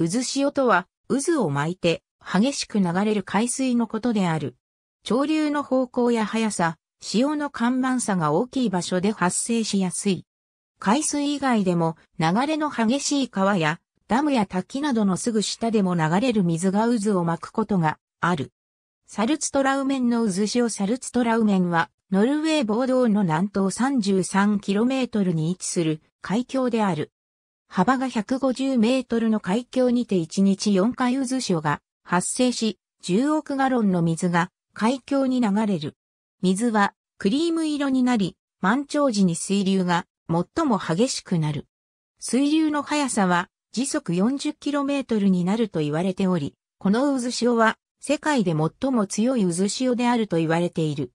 渦潮とは、渦を巻いて激しく流れる海水のことである。潮流の方向や速さ、潮の緩慢さが大きい場所で発生しやすい。海水以外でも流れの激しい川やダムや滝などのすぐ下でも流れる水が渦を巻くことがある。サルツトラウメンの渦潮サルツトラウメンはノルウェー暴動の南東 33km に位置する海峡である。幅が150メートルの海峡にて1日4回渦潮が発生し、10億ガロンの水が海峡に流れる。水はクリーム色になり、満潮時に水流が最も激しくなる。水流の速さは時速 40km になると言われており、この渦潮は世界で最も強い渦潮であると言われている。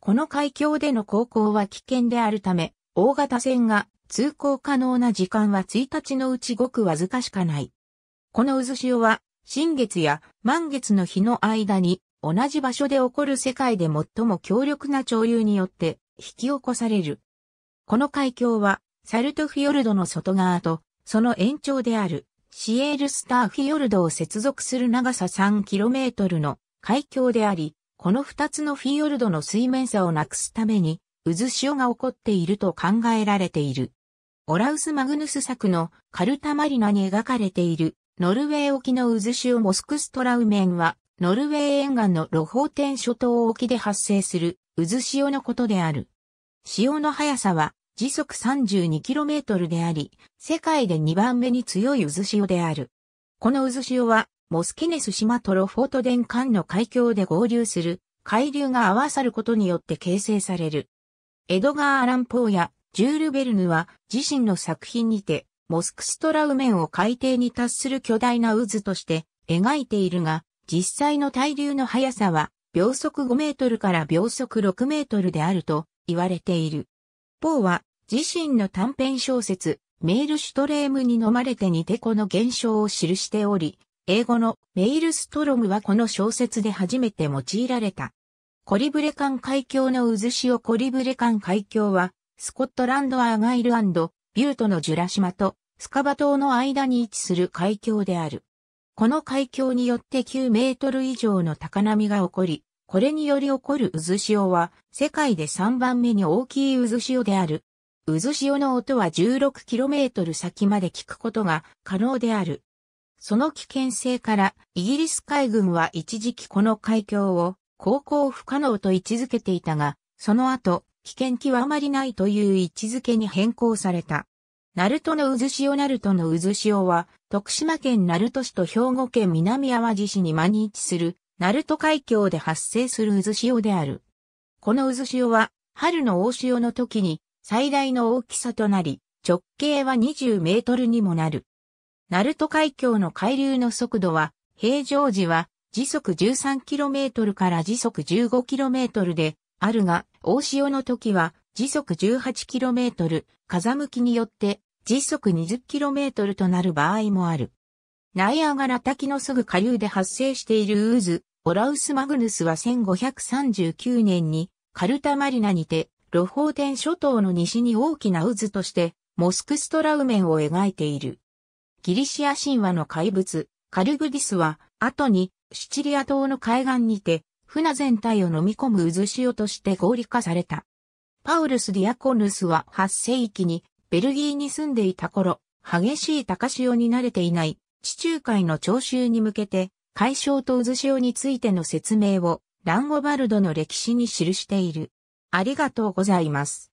この海峡での航行は危険であるため、大型船が通行可能な時間は1日のうちごくわずかしかない。この渦潮は、新月や満月の日の間に、同じ場所で起こる世界で最も強力な潮流によって引き起こされる。この海峡は、サルトフィヨルドの外側と、その延長である、シエールスターフィヨルドを接続する長さ 3km の海峡であり、この2つのフィヨルドの水面差をなくすために、渦潮が起こっていると考えられている。オラウス・マグヌス作のカルタ・マリナに描かれているノルウェー沖の渦潮モスクストラウメンはノルウェー沿岸のロホーテン諸島沖で発生する渦潮のことである。潮の速さは時速 32km であり、世界で2番目に強い渦潮である。この渦潮はモスキネス島とロフォートデン間の海峡で合流する海流が合わさることによって形成される。エドガー・アラン・ポーやジュール・ベルヌは自身の作品にてモスクストラウメンを海底に達する巨大な渦として描いているが、実際の対流の速さは秒速5メートルから秒速6メートルであると言われている。ポーは自身の短編小説メールシュトレームに飲まれてにてこの現象を記しており、英語のメイルストロムはこの小説で初めて用いられた。コリブレカン海峡の渦潮コリブレカン海峡は、スコットランドアーガイルビュートのジュラ島とスカバ島の間に位置する海峡である。この海峡によって9メートル以上の高波が起こり、これにより起こる渦潮は世界で3番目に大きい渦潮である。渦潮の音は1 6トル先まで聞くことが可能である。その危険性からイギリス海軍は一時期この海峡を航行不可能と位置づけていたが、その後、危険極まりないという位置づけに変更された。ナルトの渦潮ナルトの渦潮は、徳島県ナルト市と兵庫県南淡路市に間に位置する、ナルト海峡で発生する渦潮である。この渦潮は、春の大潮の時に、最大の大きさとなり、直径は20メートルにもなる。ナルト海峡の海流の速度は、平常時は時速 13km から時速 15km であるが、大潮の時は時速 18km、風向きによって時速 20km となる場合もある。ナイアガラ滝のすぐ下流で発生している渦、オラウス・マグヌスは1539年にカルタマリナにて、ロフォーテン諸島の西に大きな渦として、モスクストラウメンを描いている。ギリシア神話の怪物、カルグディスは、後にシチリア島の海岸にて、船全体を飲み込む渦潮として合理化された。パウルス・ディアコヌスは8世紀にベルギーに住んでいた頃、激しい高潮に慣れていない地中海の徴収に向けて、海潮と渦潮についての説明をランゴバルドの歴史に記している。ありがとうございます。